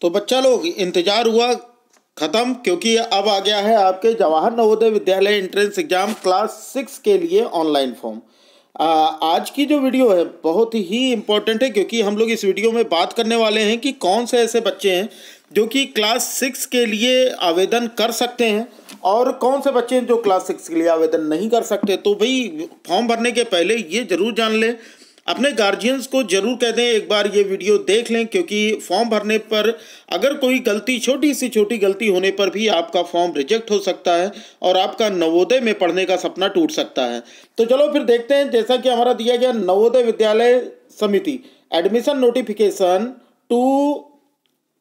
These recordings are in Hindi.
तो बच्चा लोग इंतज़ार हुआ ख़त्म क्योंकि अब आ गया है आपके जवाहर नवोदय विद्यालय एंट्रेंस एग्ज़ाम क्लास सिक्स के लिए ऑनलाइन फॉर्म आज की जो वीडियो है बहुत ही इम्पोर्टेंट है क्योंकि हम लोग इस वीडियो में बात करने वाले हैं कि कौन से ऐसे बच्चे हैं जो कि क्लास सिक्स के लिए आवेदन कर सकते हैं और कौन से बच्चे हैं जो क्लास सिक्स के लिए आवेदन नहीं कर सकते तो भाई फॉर्म भरने के पहले ये ज़रूर जान लें अपने गार्जियंस को जरूर कह दें एक बार ये वीडियो देख लें क्योंकि फॉर्म भरने पर अगर कोई गलती छोटी सी छोटी गलती होने पर भी आपका फॉर्म रिजेक्ट हो सकता है और आपका नवोदय में पढ़ने का सपना टूट सकता है तो चलो फिर देखते हैं जैसा कि हमारा दिया गया Navodaya Vidyalaya Samiti admission notification to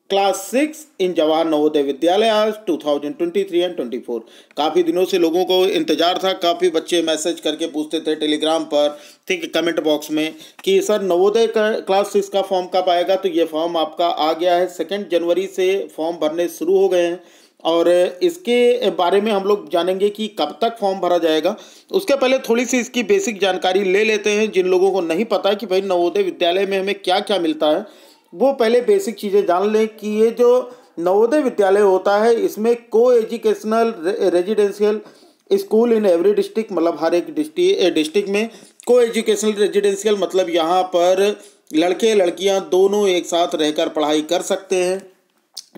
class six in Jawahar Navodaya Vidyalaya आज 2023 एंड 24 काफ़ी दिनों से लोगों को इंतज़ार था काफ़ी बच्चे मैसेज करके पूछते थे टेलीग्राम पर ठीक है कमेंट बॉक्स में कि सर नवोदय का क्लास सिक्स का फॉर्म कब आएगा तो ये फॉर्म आपका आ गया है सेकेंड जनवरी से फॉर्म भरने शुरू हो गए हैं और इसके बारे में हम लोग जानेंगे कि कब तक फॉर्म भरा जाएगा उसके पहले थोड़ी सी इसकी बेसिक जानकारी ले लेते हैं जिन लोगों को नहीं पता कि भाई नवोदय विद्यालय में हमें क्या क्या मिलता है वो पहले बेसिक चीज़ें जान लें कि ये जो नवोदय विद्यालय होता है इसमें coeducational residential school in every district मतलब हर एक डिस्ट्रिक डिस्ट्रिक्ट में को एजुकेशनल रेजिडेंशियल मतलब यहाँ पर लड़के लड़कियाँ दोनों एक साथ रहकर पढ़ाई कर सकते हैं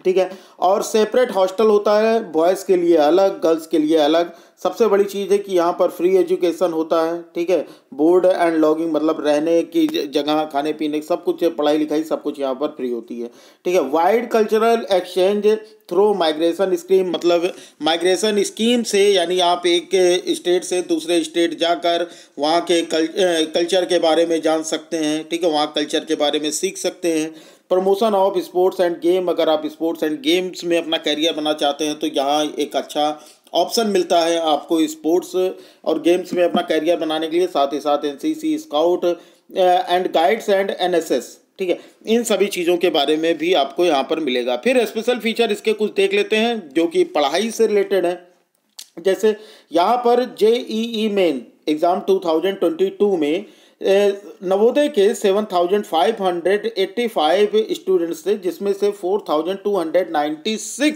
ठीक है और सेपरेट हॉस्टल होता है बॉयज़ के लिए अलग गर्ल्स के लिए अलग सबसे बड़ी चीज़ है कि यहाँ पर फ्री एजुकेशन होता है ठीक है बोर्ड एंड लॉगिंग मतलब रहने की जगह खाने पीने सब कुछ पढ़ाई लिखाई सब कुछ यहाँ पर फ्री होती है ठीक है wide cultural exchange through migration scheme मतलब माइग्रेशन स्कीम से यानी आप एक स्टेट से दूसरे स्टेट जाकर वहाँ के कल, कल्चर के बारे में जान सकते हैं ठीक है वहाँ कल्चर के बारे में सीख सकते हैं promotion of sports and game अगर आप स्पोर्ट्स एंड गेम्स में अपना कैरियर बनाना चाहते हैं तो यहाँ एक अच्छा ऑप्शन मिलता है आपको स्पोर्ट्स और गेम्स में अपना कैरियर बनाने के लिए साथ ही साथ NCC scout and guides and NSS ठीक है इन सभी चीज़ों के बारे में भी आपको यहाँ पर मिलेगा फिर स्पेशल फीचर इसके कुछ देख लेते हैं जो कि पढ़ाई से रिलेटेड है जैसे यहाँ पर जे ई मेन एग्ज़ाम टू में नवोदय के 7,585 स्टूडेंट्स थे जिसमें से 4,296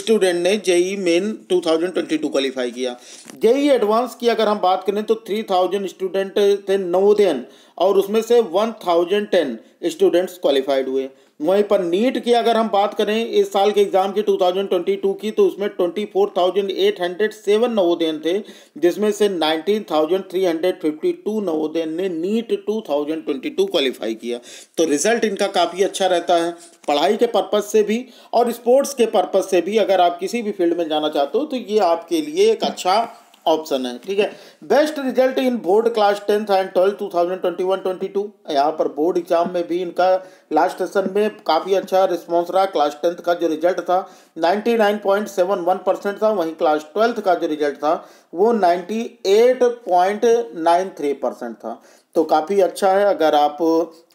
स्टूडेंट ने जेई मेन 2022 क्वालिफाई किया जेई एडवांस e की अगर हम बात करें तो 3,000 स्टूडेंट थे नवोदयन और उसमें से 1,010 स्टूडेंट्स क्वालिफाइड हुए वहीं पर नीट की अगर हम बात करें इस साल के एग्ज़ाम की 2022 की तो उसमें 24,807 नवोदयन थे जिसमें से 19,352 नवोदयन ने नीट 2022 क्वालिफाई किया तो रिज़ल्ट इनका काफ़ी अच्छा रहता है पढ़ाई के पर्पज़ से भी और स्पोर्ट्स के पर्पज़ से भी अगर आप किसी भी फील्ड में जाना चाहते हो तो ये आपके लिए एक अच्छा ऑप्शन है ठीक है best result in board class tenth and twelfth two thousand twenty one twenty two यहाँ पर बोर्ड एग्जाम में भी इनका लास्ट सेशन में काफ़ी अच्छा रिस्पांस रहा क्लास टेंथ का जो रिजल्ट था ninety nine point seven one percent था वहीं क्लास ट्वेल्थ का जो रिजल्ट था वो ninety eight point nine three percent था तो काफ़ी अच्छा है अगर आप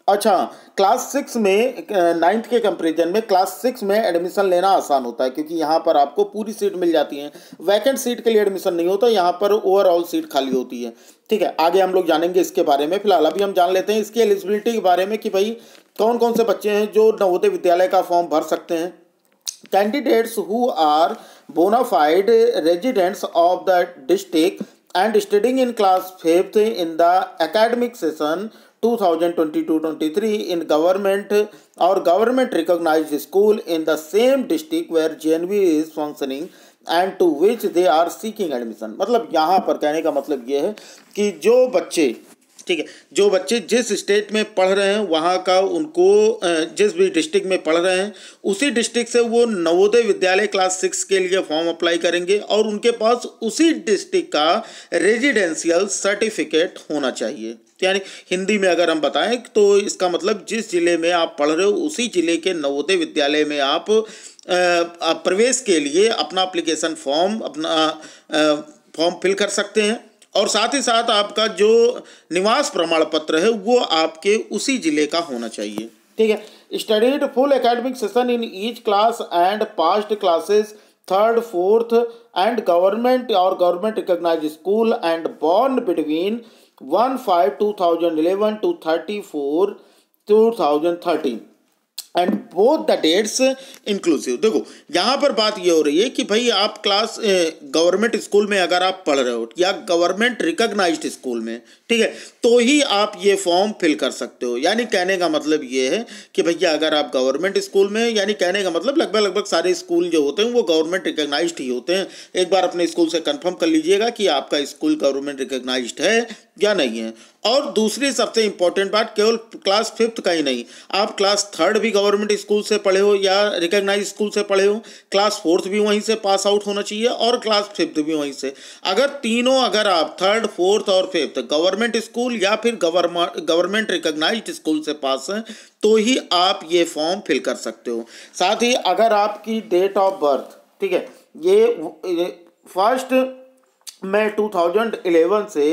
अच्छा क्लास सिक्स में नाइन्थ के कंपेरिजन में क्लास सिक्स में एडमिशन लेना आसान होता है क्योंकि यहाँ पर आपको पूरी सीट मिल जाती है वैकेंट सीट के लिए एडमिशन नहीं होता तो यहाँ पर ओवरऑल सीट खाली होती है ठीक है आगे हम लोग जानेंगे इसके बारे में फिलहाल अभी हम जान लेते हैं इसकी एलिजिबिलिटी के बारे में कि भाई कौन कौन से बच्चे हैं जो नवोदय विद्यालय का फॉर्म भर सकते हैं candidates who are bonafide residents of the district and studying in class fifth in the academic session 2022-23 in government or government recognized school in the same district where JNV is functioning and to which they are seeking admission मतलब यहाँ पर कहने का मतलब ये है कि जो बच्चे ठीक है जो बच्चे जिस स्टेट में पढ़ रहे हैं वहाँ का उनको जिस भी डिस्ट्रिक्ट में पढ़ रहे हैं उसी डिस्ट्रिक्ट से वो नवोदय विद्यालय क्लास सिक्स के लिए फॉर्म अप्लाई करेंगे और उनके पास उसी डिस्ट्रिक्ट का रेजिडेंशियल सर्टिफिकेट होना चाहिए यानी हिंदी में अगर हम बताएं तो इसका मतलब जिस ज़िले में आप पढ़ रहे हो उसी ज़िले के नवोदय विद्यालय में आप प्रवेश के लिए अपना अप्लीकेशन फॉर्म अपना फॉर्म फिल कर सकते हैं और साथ ही साथ आपका जो निवास प्रमाण पत्र है वो आपके उसी जिले का होना चाहिए ठीक है studied full academic session in each class and passed classes third fourth and government और government recognise school and born between one five two thousand eleven two thirty four two thousand thirteen and both the dates inclusive देखो यहाँ पर बात ये हो रही है कि भाई आप क्लास गवर्नमेंट स्कूल में अगर आप पढ़ रहे हो या गवर्नमेंट रिकोगनाइज स्कूल में ठीक है तो ही आप ये फॉर्म फिल कर सकते हो यानी कहने का मतलब ये है कि भैया अगर आप गवर्नमेंट स्कूल में यानी कहने का मतलब लगभग लगभग सारे स्कूल जो होते हैं वो गवर्नमेंट रिकोगनाइज ही होते हैं एक बार अपने स्कूल से कन्फर्म कर लीजिएगा कि आपका स्कूल गवर्नमेंट रिकोगनाइज है या नहीं है और दूसरी सबसे इंपॉर्टेंट बात केवल क्लास फिफ्थ का ही नहीं आप क्लास थर्ड भी गवर्नमेंट स्कूल से पढ़े हो या रिकग्नाइज स्कूल से पढ़े हो क्लास फोर्थ भी वहीं से पास आउट होना चाहिए और क्लास फिफ्थ भी वहीं से अगर तीनों अगर आप थर्ड फोर्थ और फिफ्थ गवर्नमेंट स्कूल या फिर गवर्नमेंट रिकग्नाइज स्कूल से पास हैं तो ही आप ये फॉर्म फिल कर सकते हो साथ ही अगर आपकी डेट ऑफ बर्थ ठीक है ये फर्स्ट मई इलेवन से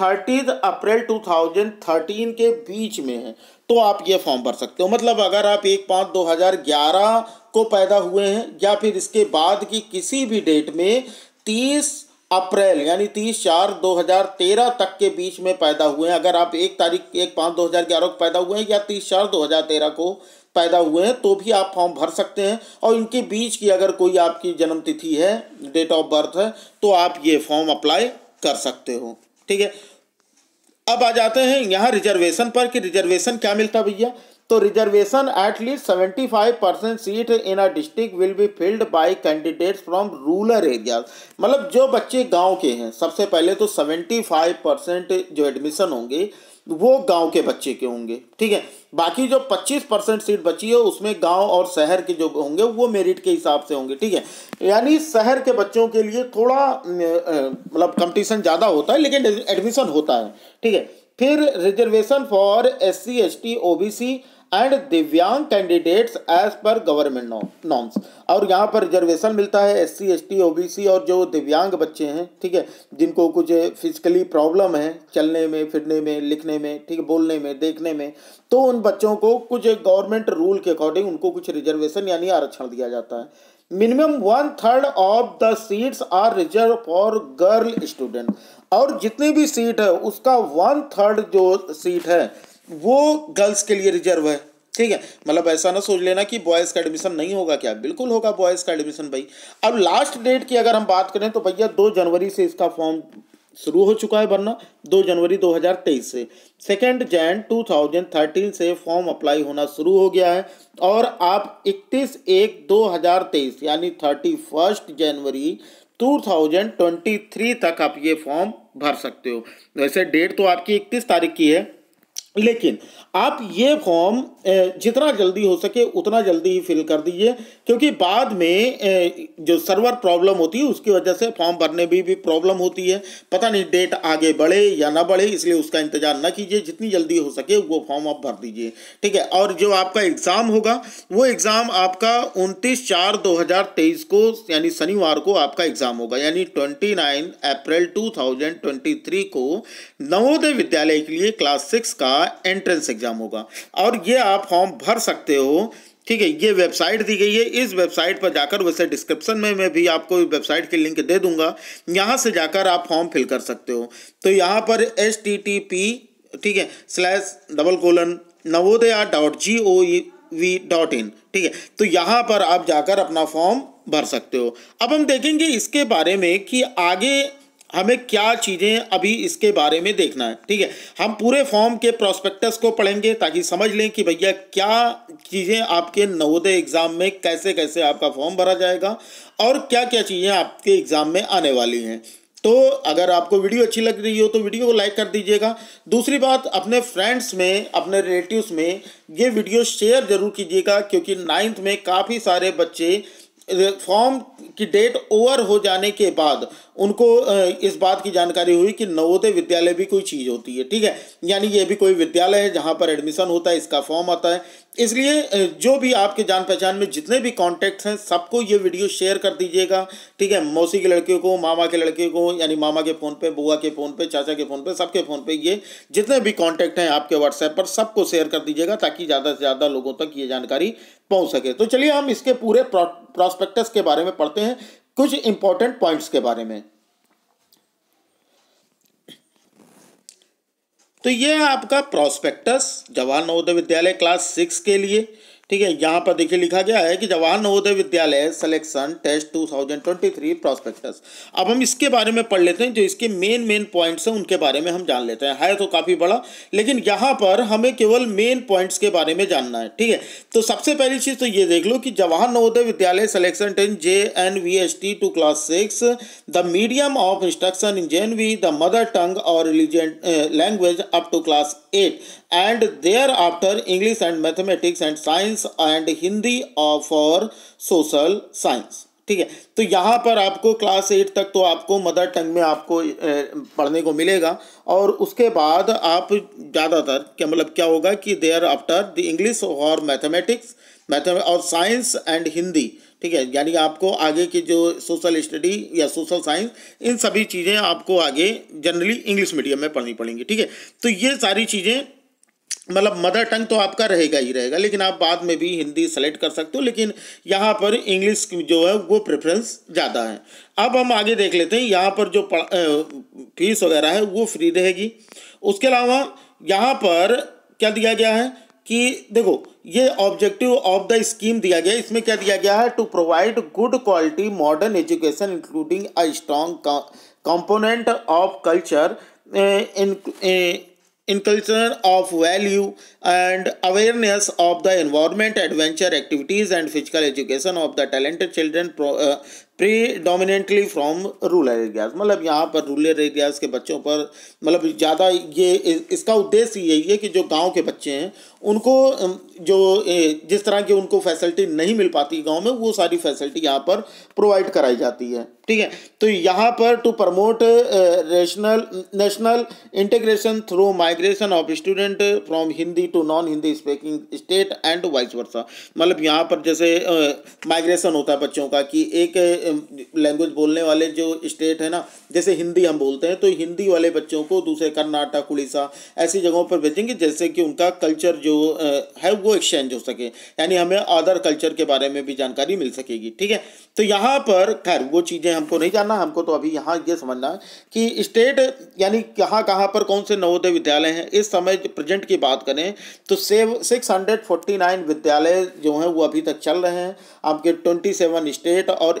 थर्टीथ अप्रैल 2013 के बीच में है तो आप ये फॉर्म भर सकते हो मतलब अगर आप एक पाँच दो हज़ार ग्यारह को पैदा हुए हैं या फिर इसके बाद की किसी भी डेट में तीस अप्रैल यानी तीस चार दो हज़ार तेरह तक के बीच में पैदा हुए हैं अगर आप एक तारीख एक पाँच दो हज़ार ग्यारह को पैदा हुए हैं या तीस चार दो हज़ार तेरह को पैदा हुए हैं तो भी आप फॉर्म भर सकते हैं और इनके बीच की अगर कोई आपकी जन्मतिथि है डेट ऑफ बर्थ है तो आप ये फॉर्म अप्लाई कर सकते हो ठीक है अब आ जाते हैं यहाँ रिजर्वेशन पर कि रिजर्वेशन क्या मिलता भैया तो reservation at least seventy five percent seat in a district will be filled by candidates from rural area मतलब जो बच्चे गांव के हैं सबसे पहले तो सेवेंटी फाइव परसेंट जो एडमिशन होंगे वो गांव के बच्चे के होंगे ठीक है बाकी जो 25 परसेंट सीट बची है उसमें गांव और शहर के जो होंगे वो मेरिट के हिसाब से होंगे ठीक है यानी शहर के बच्चों के लिए थोड़ा मतलब कंपटीशन ज़्यादा होता है लेकिन एडमिशन होता है ठीक है फिर reservation for S C S T O B C and दिव्यांग candidates as per government norms और यहाँ पर रिजर्वेशन मिलता है एस सी एस और जो दिव्यांग बच्चे हैं ठीक है जिनको कुछ फिजिकली प्रॉब्लम है चलने में फिरने में लिखने में ठीक है बोलने में देखने में तो उन बच्चों को कुछ गवर्नमेंट रूल के अकॉर्डिंग उनको कुछ रिजर्वेशन यानी आरक्षण दिया जाता है minimum one third of the seats are reserve for girl student और जितनी भी सीट है उसका वन थर्ड जो सीट है वो गर्ल्स के लिए रिजर्व है ठीक है मतलब ऐसा ना सोच लेना कि बॉयज़ का एडमिशन नहीं होगा क्या बिल्कुल होगा बॉयज़ का एडमिशन भाई अब लास्ट डेट की अगर हम बात करें तो भैया दो जनवरी से इसका फॉर्म शुरू हो चुका है भरना दो जनवरी 2023 से सेकेंड जैन 2013 से फॉर्म अप्लाई होना शुरू हो गया है और आप 31 एक 2023 यानी थर्टी फर्स्ट जनवरी 2023 तक आप ये फॉर्म भर सकते हो वैसे डेट तो आपकी 31 तारीख की है लेकिन आप ये फॉर्म जितना जल्दी हो सके उतना जल्दी ही फिल कर दीजिए क्योंकि बाद में जो सर्वर प्रॉब्लम होती है उसकी वजह से फॉर्म भरने में भी प्रॉब्लम होती है पता नहीं डेट आगे बढ़े या ना बढ़े इसलिए उसका इंतजार ना कीजिए जितनी जल्दी हो सके वो फॉर्म आप भर दीजिए ठीक है और जो आपका एग्ज़ाम होगा वो एग्ज़ाम आपका उनतीस चार दो को यानी शनिवार को आपका एग्ज़ाम होगा यानी twenty nine April two thousand twenty three को नवोदय विद्यालय के लिए क्लास सिक्स का एंट्रेंस एग्ज़ाम होगा और ये आप फॉर्म भर सकते हो ठीक है ये वेबसाइट दी गई है इस वेबसाइट पर जाकर वैसे डिस्क्रिप्शन में मैं भी आपको वेबसाइट की लिंक दे दूंगा यहाँ से जाकर आप फॉर्म फिल कर सकते हो तो यहाँ पर एच टी टी पी ठीक है slash double colon Navodaya dot G O V dot in ठीक है तो यहाँ पर आप जाकर अपना फॉर्म भर सकते हो अब हम देखेंगे इसके बारे में कि आगे हमें क्या चीज़ें अभी इसके बारे में देखना है ठीक है हम पूरे फॉर्म के प्रोस्पेक्टस को पढ़ेंगे ताकि समझ लें कि भैया क्या चीज़ें आपके नवोदय एग्ज़ाम में कैसे कैसे आपका फॉर्म भरा जाएगा और क्या क्या चीज़ें आपके एग्ज़ाम में आने वाली हैं तो अगर आपको वीडियो अच्छी लग रही हो तो वीडियो को लाइक कर दीजिएगा दूसरी बात अपने फ्रेंड्स में अपने रिलेटिव्स में ये वीडियो शेयर ज़रूर कीजिएगा क्योंकि नाइन्थ में काफ़ी सारे बच्चे फॉर्म की डेट ओवर हो जाने के बाद उनको इस बात की जानकारी हुई कि नवोदय विद्यालय भी कोई चीज़ होती है ठीक है यानी ये भी कोई विद्यालय है जहाँ पर एडमिशन होता है इसका फॉर्म आता है इसलिए जो भी आपके जान पहचान में जितने भी कॉन्टैक्ट्स हैं सबको ये वीडियो शेयर कर दीजिएगा ठीक है मौसी के लड़के को मामा के लड़के को यानी मामा के फ़ोन पे बुआ के फ़ोन पे चाचा के फ़ोन पे सबके फ़ोन पे ये जितने भी कॉन्टैक्ट हैं आपके व्हाट्सएप पर सबको शेयर कर दीजिएगा ताकि ज़्यादा से ज़्यादा लोगों तक ये जानकारी पहुँच सके तो चलिए हम इसके पूरे प्रॉस्पेक्टस के बारे में पढ़ते हैं कुछ इंपॉर्टेंट पॉइंट्स के बारे में तो ये आपका प्रॉस्पेक्टस जवाहर नवोदय विद्यालय क्लास सिक्स के लिए ठीक है यहाँ पर देखिए लिखा गया है कि जवाहर नवोदय विद्यालय सिलेक्शन टेस्ट 2023 प्रोस्पेक्टस अब हम इसके बारे में पढ़ लेते हैं जो इसके मेन मेन पॉइंट्स हैं उनके बारे में हम जान लेते हैं है तो काफ़ी बड़ा लेकिन यहाँ पर हमें केवल मेन पॉइंट्स के बारे में जानना है ठीक है तो सबसे पहली चीज़ तो ये देख लो कि Jawahar Navodaya Vidyalaya selection test J N V S T to class six the medium of instruction in J N V the mother tongue और religion language up to class eight and thereafter English and mathematics and science and Hindi for social science ठीक है तो यहाँ पर आपको क्लास एट तक तो आपको मदर टंग में आपको पढ़ने को मिलेगा और उसके बाद आप ज़्यादातर क्या मतलब क्या होगा कि देयर आफ्टर द इंग्लिश और मैथमेटिक्स मैथम और साइंस एंड हिंदी ठीक है यानी आपको आगे की जो सोशल स्टडी या सोशल साइंस इन सभी चीज़ें आपको आगे जनरली इंग्लिश मीडियम में पढ़नी पड़ेंगी ठीक है तो ये सारी चीज़ें मतलब मदर टंग तो आपका रहेगा ही रहेगा लेकिन आप बाद में भी हिंदी सेलेक्ट कर सकते हो लेकिन यहाँ पर इंग्लिश जो है वो प्रेफरेंस ज़्यादा है अब हम आगे देख लेते हैं यहाँ पर जो फीस वगैरह है वो फ्री रहेगी उसके अलावा यहाँ पर क्या दिया गया है कि देखो ये ऑब्जेक्टिव ऑफ द स्कीम दिया गया इसमें क्या दिया गया है to provide good quality modern education including a strong component of culture inculcation of value and awareness of the environment adventure activities and physical education of the talented children predominantly from rural areas मतलब यहाँ पर रूरल एरियाज के बच्चों पर मतलब ज़्यादा ये इसका उद्देश्य यही है कि जो गांव के बच्चे हैं उनको जो जिस तरह की उनको फैसिलिटी नहीं मिल पाती गांव में वो सारी फैसिलिटी यहाँ पर प्रोवाइड कराई जाती है ठीक है तो यहाँ पर to promote rational national integration through migration of student from Hindi to non Hindi speaking state and vice versa मतलब यहाँ पर जैसे माइग्रेशन uh, होता है बच्चों का कि एक लैंग्वेज uh, बोलने वाले जो स्टेट है ना जैसे हिंदी हम बोलते हैं तो हिंदी वाले बच्चों को दूसरे कर्नाटक उड़ीसा ऐसी जगहों पर भेजेंगे जैसे कि उनका कल्चर जो है वो एक्सचेंज हो सके यानी हमें अदर कल्चर के बारे में भी जानकारी मिल सकेगी ठीक है तो यहाँ पर खैर वो चीज़ें हमको नहीं जानना हमको तो अभी यहाँ ये यह समझना है कि स्टेट यानी कहाँ कहाँ पर कौन से नवोदय विद्यालय हैं इस समय प्रेजेंट की बात करें तो सेव सिक्स हंड्रेड फोर्टी नाइन विद्यालय जो हैं वो अभी तक चल रहे हैं आपके ट्वेंटी सेवन स्टेट और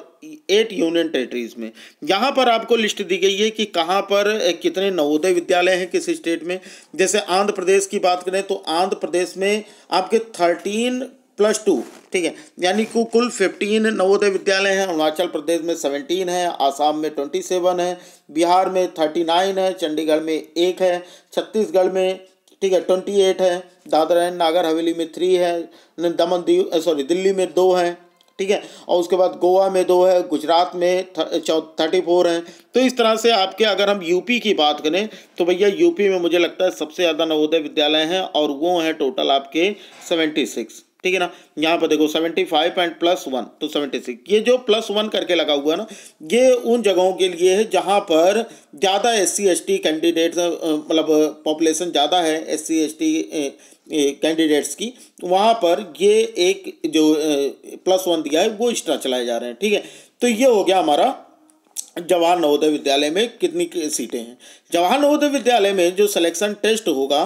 एट यूनियन टेरिटरीज में यहाँ पर आपको लिस्ट दी गई है कि कहाँ पर कितने नवोदय विद्यालय हैं किस स्टेट में जैसे आंध्र प्रदेश की बात करें तो आंध्र प्रदेश में आपके थर्टीन प्लस टू ठीक है यानी कि कुल फिफ्टीन नवोदय विद्यालय हैं अरुणाचल प्रदेश में सेवनटीन है आसाम में ट्वेंटी सेवन है बिहार में थर्टी नाइन है चंडीगढ़ में एक है छत्तीसगढ़ में ठीक है ट्वेंटी एट है दादरा एंड नागर हवेली में थ्री है दमन दीव सॉरी दिल्ली में दो हैं ठीक है और उसके बाद गोवा में दो है गुजरात में थर्टी फोर हैं तो इस तरह से आपके अगर हम यूपी की बात करें तो भैया यूपी में मुझे लगता है सबसे ज़्यादा नवोदय विद्यालय हैं और वो हैं टोटल आपके सेवेंटी सिक्स ठीक है ना यहाँ पर देखो seventy five and plus one तो सेवेंटी सिक्स ये जो प्लस वन करके लगा हुआ है ना ये उन जगहों के लिए है जहाँ पर ज़्यादा S C S T candidate मतलब पॉपुलेशन ज़्यादा है S C S T candidates की वहाँ पर ये एक जो प्लस वन दिया है वो एक्स्ट्रा चलाए जा रहे हैं ठीक है तो ये हो गया हमारा जवाहर नवोदय विद्यालय में कितनी सीटें हैं जवाहर नवोदय विद्यालय में जो सिलेक्शन टेस्ट होगा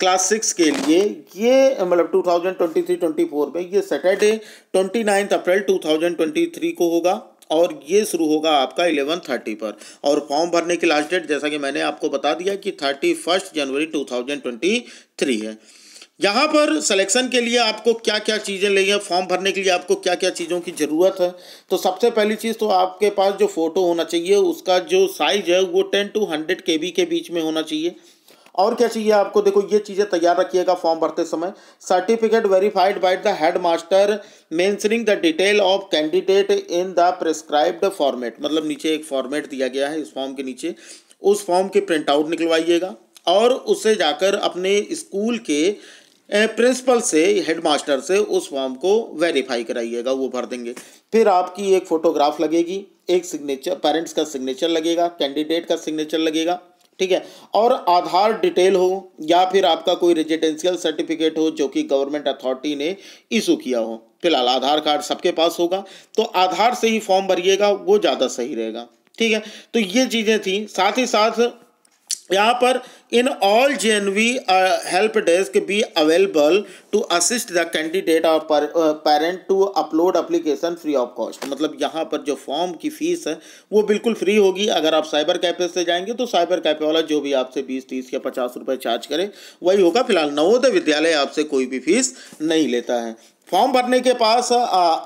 क्लास सिक्स के लिए ये मतलब 2023-24 में ये सैटरडे 29 अप्रैल 2023 को होगा और ये शुरू होगा आपका इलेवन थर्टी पर और फॉर्म भरने की लास्ट डेट जैसा कि मैंने आपको बता दिया कि thirty first January two thousand twenty three है यहाँ पर सिलेक्शन के लिए आपको क्या क्या चीज़ें लेनी है फॉर्म भरने के लिए आपको क्या क्या चीज़ों की ज़रूरत है तो सबसे पहली चीज़ तो आपके पास जो फ़ोटो होना चाहिए उसका जो साइज़ है वो टेन टू हंड्रेड के के बीच में होना चाहिए और क्या चाहिए आपको देखो ये चीज़ें तैयार रखिएगा फॉर्म भरते समय certificate verified by the headmaster mentioning the detail of candidate in the prescribed format मतलब नीचे एक फॉर्मेट दिया गया है इस फॉर्म के नीचे उस फॉर्म के प्रिंट आउट निकलवाइएगा और उससे जाकर अपने स्कूल के प्रिंसिपल से हेडमास्टर से उस फॉर्म को वेरीफाई कराइएगा वो भर देंगे फिर आपकी एक फ़ोटोग्राफ लगेगी एक सिग्नेचर पेरेंट्स का सिग्नेचर लगेगा कैंडिडेट का सिग्नेचर लगेगा ठीक है और आधार डिटेल हो या फिर आपका कोई रेजिडेंशियल सर्टिफिकेट हो जो कि गवर्नमेंट अथॉरिटी ने इशू किया हो फिलहाल आधार कार्ड सबके पास होगा तो आधार से ही फॉर्म भरिएगा वो ज़्यादा सही रहेगा ठीक है तो ये चीज़ें थी साथ ही साथ यहाँ पर in all J N V help desk be available to assist the candidate और parent to upload application free of cost मतलब यहाँ पर जो फॉर्म की फ़ीस है वो बिल्कुल फ्री होगी अगर आप साइबर कैफे से जाएंगे तो साइबर कैफे वाला जो भी आपसे बीस तीस या पचास रुपये चार्ज करे वही होगा फिलहाल नवोदय विद्यालय आपसे कोई भी फीस नहीं लेता है फॉर्म भरने के पास आ,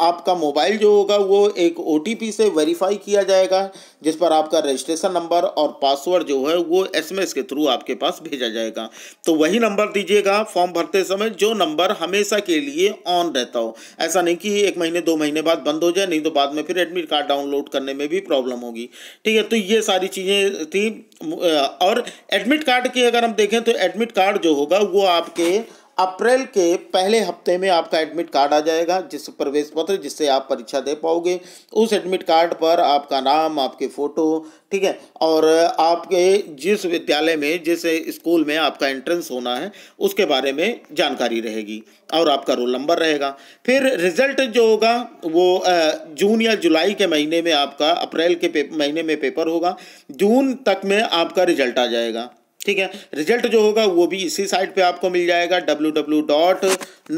आपका मोबाइल जो होगा वो एक ओ से वेरीफाई किया जाएगा जिस पर आपका रजिस्ट्रेशन नंबर और पासवर्ड जो है वो एसएमएस के थ्रू आपके पास भेजा जाएगा तो वही नंबर दीजिएगा फॉर्म भरते समय जो नंबर हमेशा के लिए ऑन रहता हो ऐसा नहीं कि एक महीने दो महीने बाद बंद हो जाए नहीं तो बाद में फिर एडमिट कार्ड डाउनलोड करने में भी प्रॉब्लम होगी ठीक है तो ये सारी चीज़ें थी और एडमिट कार्ड की अगर हम देखें तो एडमिट कार्ड जो होगा वो आपके अप्रैल के पहले हफ्ते में आपका एडमिट कार्ड आ जाएगा जिस प्रवेश पत्र जिससे आप परीक्षा दे पाओगे उस एडमिट कार्ड पर आपका नाम आपके फ़ोटो ठीक है और आपके जिस विद्यालय में जिस स्कूल में आपका एंट्रेंस होना है उसके बारे में जानकारी रहेगी और आपका रोल नंबर रहेगा फिर रिजल्ट जो होगा वो जून या जुलाई के महीने में आपका अप्रैल के महीने में पेपर होगा जून तक में आपका रिजल्ट आ जाएगा ठीक है रिजल्ट जो होगा वो भी इसी साइट पे आपको मिल जाएगा W W dot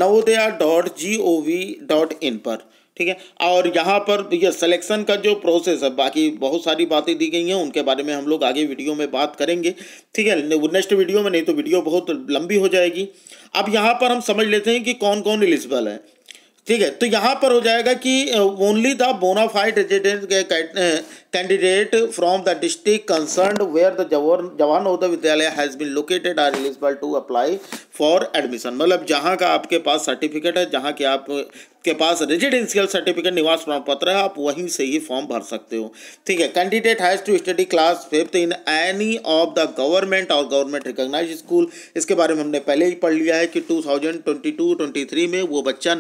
Navodaya dot G O V dot in पर ठीक है और यहाँ पर ये सिलेक्शन का जो प्रोसेस है बाकी बहुत सारी बातें दी गई हैं उनके बारे में हम लोग आगे वीडियो में बात करेंगे ठीक है नेक्स्ट वीडियो में नहीं तो वीडियो बहुत लंबी हो जाएगी अब यहाँ पर हम समझ लेते हैं कि कौन कौन एलिजिबल है ठीक है तो यहाँ पर हो जाएगा कि only the bona fide resident candidate from the district concern where the जवान the Vidyalaya has been located are eligible to apply for admission मतलब जहाँ का आपके पास सर्टिफिकेट है जहाँ के आप के पास रेजिडेंशियल सर्टिफिकेट निवास प्रमाण पत्र है आप वहीं से ही फॉर्म भर सकते हो ठीक है candidate has to study class fifth in any of the government और गवर्नमेंट रिकोगनाइज स्कूल इसके बारे में हमने पहले ही पढ़ लिया है कि 2022-23 में वो बच्चा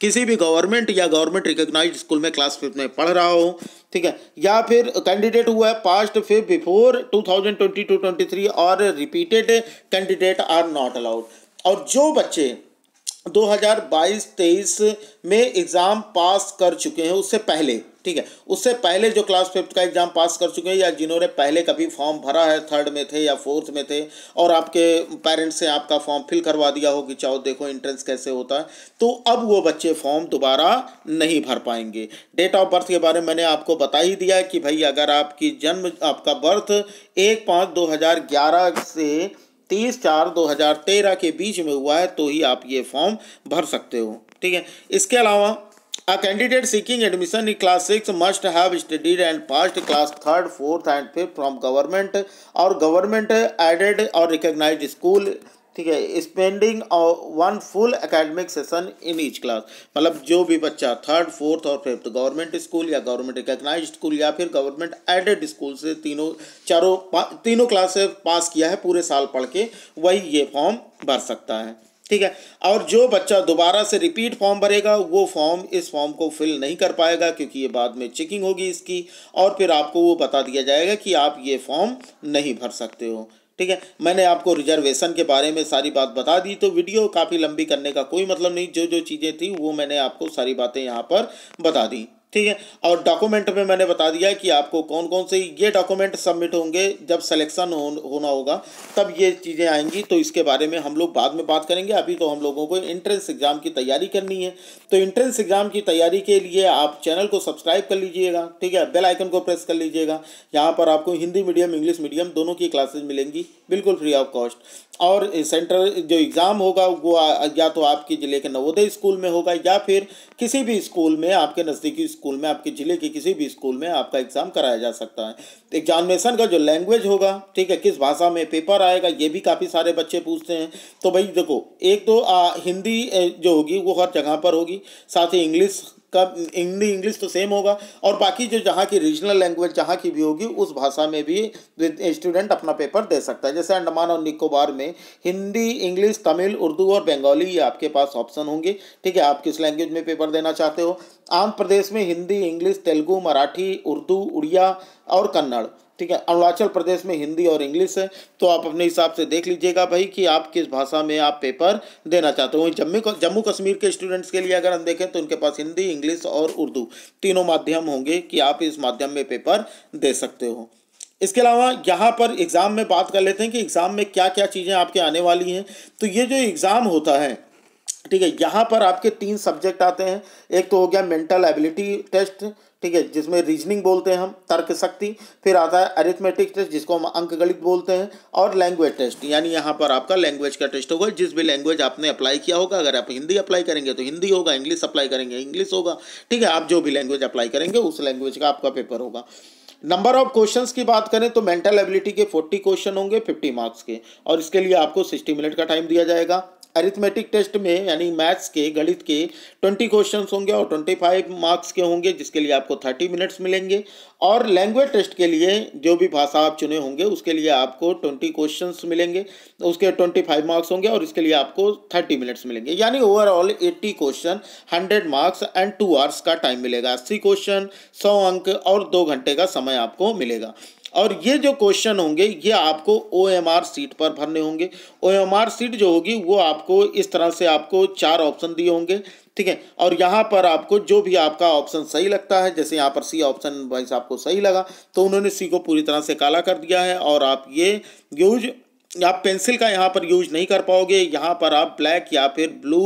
किसी भी गवर्नमेंट या गवर्नमेंट रिकोगनाइज स्कूल में क्लास फिफ्थ में पढ़ रहा हूँ ठीक है या फिर कैंडिडेट हुआ है पास्ट फिर बिफोर 2022-23 और repeated candidate are not allowed और जो बच्चे 2022-23 में एग्ज़ाम पास कर चुके हैं उससे पहले ठीक है उससे पहले जो क्लास फिफ्थ का एग्ज़ाम पास कर चुके हैं या जिन्होंने पहले कभी फॉर्म भरा है थर्ड में थे या फोर्थ में थे और आपके पेरेंट्स से आपका फॉर्म फिल करवा दिया हो कि चाहो देखो इंट्रेंस कैसे होता है तो अब वो बच्चे फॉर्म दोबारा नहीं भर पाएंगे डेट ऑफ बर्थ के बारे में मैंने आपको बता ही दिया कि भाई अगर आपकी जन्म आपका बर्थ एक पाँच दो से तीस चार दो हज़ार तेरह के बीच में हुआ है तो ही आप ये फॉर्म भर सकते हो ठीक है इसके अलावा a candidate seeking admission in class six must have studied and passed class third fourth and fifth from government और गवर्नमेंट एडेड और रिकोगनाइज स्कूल ठीक है spending one full academic session in each class मतलब जो भी बच्चा थर्ड फोर्थ और फिफ्थ गवर्नमेंट स्कूल या गवर्नमेंट रिकग्नाइज स्कूल या फिर गवर्नमेंट एडेड स्कूल से तीनों चारों तीनों क्लास से पास किया है पूरे साल पढ़ के वही ये फॉर्म भर सकता है ठीक है और जो बच्चा दोबारा से रिपीट फॉर्म भरेगा वो फॉर्म इस फॉर्म को फिल नहीं कर पाएगा क्योंकि ये बाद में चेकिंग होगी इसकी और फिर आपको वो बता दिया जाएगा कि आप ये फॉर्म नहीं भर सकते हो ठीक है मैंने आपको रिजर्वेशन के बारे में सारी बात बता दी तो वीडियो काफ़ी लंबी करने का कोई मतलब नहीं जो जो चीज़ें थी वो मैंने आपको सारी बातें यहाँ पर बता दी ठीक है और डॉक्यूमेंट में मैंने बता दिया कि आपको कौन कौन से ये डॉक्यूमेंट सबमिट होंगे जब सिलेक्शन हो, होना होगा तब ये चीज़ें आएंगी तो इसके बारे में हम लोग बाद में बात करेंगे अभी तो हम लोगों को इंट्रेंस एग्ज़ाम की तैयारी करनी है तो इंट्रेंस एग्ज़ाम की तैयारी के लिए आप चैनल को सब्सक्राइब कर लीजिएगा ठीक है बेल आइकन को प्रेस कर लीजिएगा यहाँ पर आपको हिंदी मीडियम इंग्लिश मीडियम दोनों की क्लासेज मिलेंगी बिल्कुल फ्री ऑफ कॉस्ट और सेंट्रल जो एग्ज़ाम होगा वो या तो आपके ज़िले के नवोदय स्कूल में होगा या फिर किसी भी स्कूल में आपके नज़दीकी स्कूल में आपके ज़िले के किसी भी स्कूल में आपका एग्ज़ाम कराया जा सकता है एग्जामिनेशन का जो लैंग्वेज होगा ठीक है किस भाषा में पेपर आएगा ये भी काफ़ी सारे बच्चे पूछते हैं तो भाई देखो एक तो आ, हिंदी जो होगी वो हर जगह पर होगी साथ ही इंग्लिश का हिंदी इंग्लिश तो सेम होगा और बाकी जो जहाँ की रीजनल लैंग्वेज जहाँ की भी होगी उस भाषा में भी स्टूडेंट अपना पेपर दे सकता है जैसे अंडमान और निकोबार में हिंदी इंग्लिश तमिल उर्दू और बंगाली ये आपके पास ऑप्शन होंगे ठीक है आप किस लैंग्वेज में पेपर देना चाहते हो आंध्र प्रदेश में हिंदी इंग्लिश तेलुगू मराठी उर्दू उड़िया और कन्नड़ ठीक है अरुणाचल प्रदेश में हिंदी और इंग्लिश है तो आप अपने हिसाब से देख लीजिएगा भाई कि आप किस भाषा में आप पेपर देना चाहते हो वहीं जम्मू जम्मू कश्मीर के स्टूडेंट्स के लिए अगर हम देखें तो उनके पास हिंदी इंग्लिश और उर्दू तीनों माध्यम होंगे कि आप इस माध्यम में पेपर दे सकते हो इसके अलावा यहाँ पर एग्ज़ाम में बात कर लेते हैं कि एग्ज़ाम में क्या क्या चीज़ें आपके आने वाली हैं तो ये जो एग्ज़ाम होता है ठीक है यहाँ पर आपके तीन सब्जेक्ट आते हैं एक तो हो गया मेंटल एबिलिटी टेस्ट ठीक है जिसमें रीजनिंग बोलते हैं हम तर्क शक्ति फिर आता है अरिथमेटिक टेस्ट जिसको हम अंकगणित बोलते हैं और लैंग्वेज टेस्ट यानी यहाँ पर आपका लैंग्वेज का टेस्ट होगा जिस भी लैंग्वेज आपने अप्लाई किया होगा अगर आप हिंदी अप्लाई करेंगे तो हिंदी होगा इंग्लिश अप्लाई करेंगे इंग्लिश होगा ठीक है आप जो भी लैंग्वेज अप्लाई करेंगे उस लैंग्वेज का आपका पेपर होगा नंबर ऑफ क्वेश्चंस की बात करें तो मेंटल एबिलिटी के फोर्टी क्वेश्चन होंगे फिफ्टी मार्क्स के और इसके लिए आपको सिक्सटी मिनट का टाइम दिया जाएगा अरिथमेटिक टेस्ट में यानी मैथ्स के गणित के ट्वेंटी क्वेश्चन होंगे और ट्वेंटी फाइव मार्क्स के होंगे जिसके लिए आपको थर्टी मिनट्स मिलेंगे और लैंग्वेज टेस्ट के लिए जो भी भाषा आप चुने होंगे उसके लिए आपको ट्वेंटी क्वेश्चन मिलेंगे उसके ट्वेंटी फाइव मार्क्स होंगे और इसके लिए आपको थर्टी मिनट्स मिलेंगे यानी overall eighty question hundred marks and two hours का टाइम मिलेगा अस्सी क्वेश्चन सौ अंक और दो घंटे का समय आपको मिलेगा और ये जो क्वेश्चन होंगे ये आपको ओ एम आर सीट पर भरने होंगे ओ एम आर सीट जो होगी वो आपको इस तरह से आपको चार ऑप्शन दिए होंगे ठीक है और यहाँ पर आपको जो भी आपका ऑप्शन सही लगता है जैसे यहाँ पर सी ऑप्शन वाइज आपको सही लगा तो उन्होंने सी को पूरी तरह से काला कर दिया है और आप ये यूज आप पेंसिल का यहाँ पर यूज नहीं कर पाओगे यहाँ पर आप ब्लैक या फिर ब्लू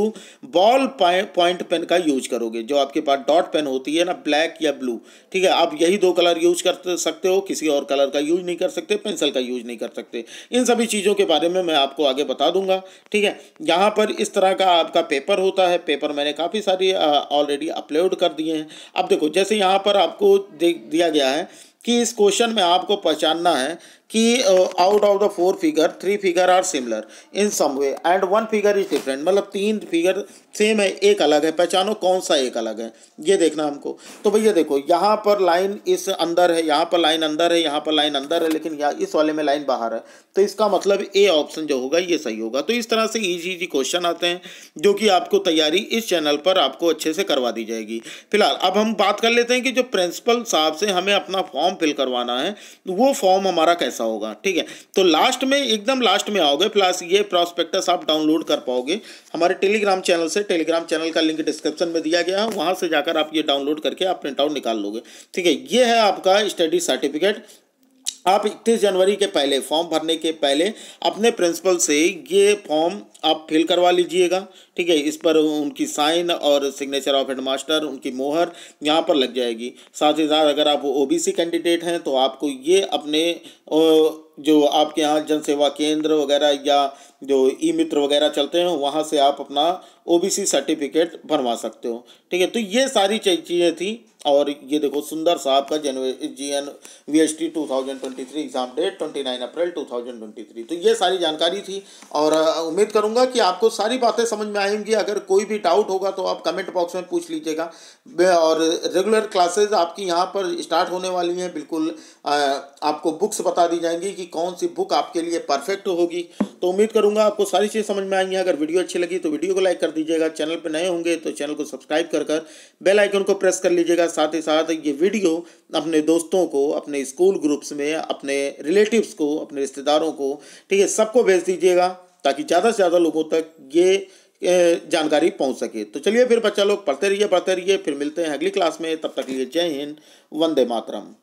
बॉल पॉइंट पेन का यूज करोगे जो आपके पास डॉट पेन होती है ना ब्लैक या ब्लू ठीक है आप यही दो कलर यूज कर सकते हो किसी और कलर का यूज नहीं कर सकते पेंसिल का यूज नहीं कर सकते इन सभी चीज़ों के बारे में मैं आपको आगे बता दूंगा ठीक है यहाँ पर इस तरह का आपका पेपर होता है पेपर मैंने काफ़ी सारी ऑलरेडी अपलोड कर दिए हैं अब देखो जैसे यहाँ पर आपको दिया गया है कि इस क्वेश्चन में आपको पहचानना है कि out of the four figure three figure are similar in some way and one figure is different मतलब तीन फिगर सेम है एक अलग है पहचानो कौन सा एक अलग है ये देखना हमको तो भैया देखो यहाँ पर लाइन इस अंदर है यहाँ पर लाइन अंदर है यहाँ पर लाइन अंदर है लेकिन यहाँ इस वाले में लाइन बाहर है तो इसका मतलब ए ऑप्शन जो होगा ये सही होगा तो इस तरह से इजी इजी क्वेश्चन आते हैं जो कि आपको तैयारी इस चैनल पर आपको अच्छे से करवा दी जाएगी फिलहाल अब हम बात कर लेते हैं कि जो प्रिंसिपल साहब से हमें अपना फॉर्म फिल करवाना है वो फॉर्म हमारा कैसा होगा ठीक है तो लास्ट में एकदम लास्ट में आओगे प्लस ये प्रॉस्पेक्टस आप डाउनलोड कर पाओगे हमारे टेलीग्राम चैनल से से टेलीग्राम चैनल का लिंक डिस्क्रिप्शन में दिया गया है वहाँ से जाकर आप ये डाउनलोड करके आप प्रिंट आउट निकाल लोगे ठीक है ये है आपका स्टडी सर्टिफिकेट आप इकतीस जनवरी के पहले फॉर्म भरने के पहले अपने प्रिंसिपल से ये फॉर्म आप फिल करवा लीजिएगा ठीक है इस पर उनकी साइन और सिग्नेचर ऑफ हेडमास्टर उनकी मोहर यहाँ पर लग जाएगी साथ ही साथ अगर आप ओबीसी कैंडिडेट हैं तो आपको ये अपने ओ, जो आपके यहाँ जन सेवा केंद्र वगैरह या जो ई मित्र वगैरह चलते हैं वहाँ से आप अपना ओबीसी सर्टिफिकेट बनवा सकते हो ठीक है तो ये सारी चीज़ें थी और ये देखो सुंदर साहब का January J N V S T two thousand twenty three exam date twenty nine April two thousand twenty three तो ये सारी जानकारी थी और उम्मीद करूँगा कि आपको सारी बातें समझ में आएंगी अगर कोई भी डाउट होगा तो आप कमेंट बॉक्स में पूछ लीजिएगा और रेगुलर क्लासेज आपकी यहाँ पर स्टार्ट होने वाली हैं बिल्कुल आपको बुक्स बता दी जाएंगी कि कौन सी बुक आपके लिए परफेक्ट होगी तो उम्मीद करूँगा आपको सारी चीज़ समझ में आएंगी अगर वीडियो अच्छी लगी तो वीडियो को लाइक कर दीजिएगा चैनल पर नए होंगे तो चैनल को सब्सक्राइब कर कर बेल आइकन को प्रेस कर लीजिएगा साथ ही साथ ये वीडियो अपने दोस्तों को अपने स्कूल ग्रुप्स में अपने रिलेटिव्स को अपने रिश्तेदारों को ठीक है सबको भेज दीजिएगा ताकि ज़्यादा से ज़्यादा लोगों तक ये जानकारी पहुंच सके तो चलिए फिर बच्चा लोग पढ़ते रहिए पढ़ते रहिए फिर मिलते हैं अगली क्लास में तब तक लिए जय हिंद वंदे मातरम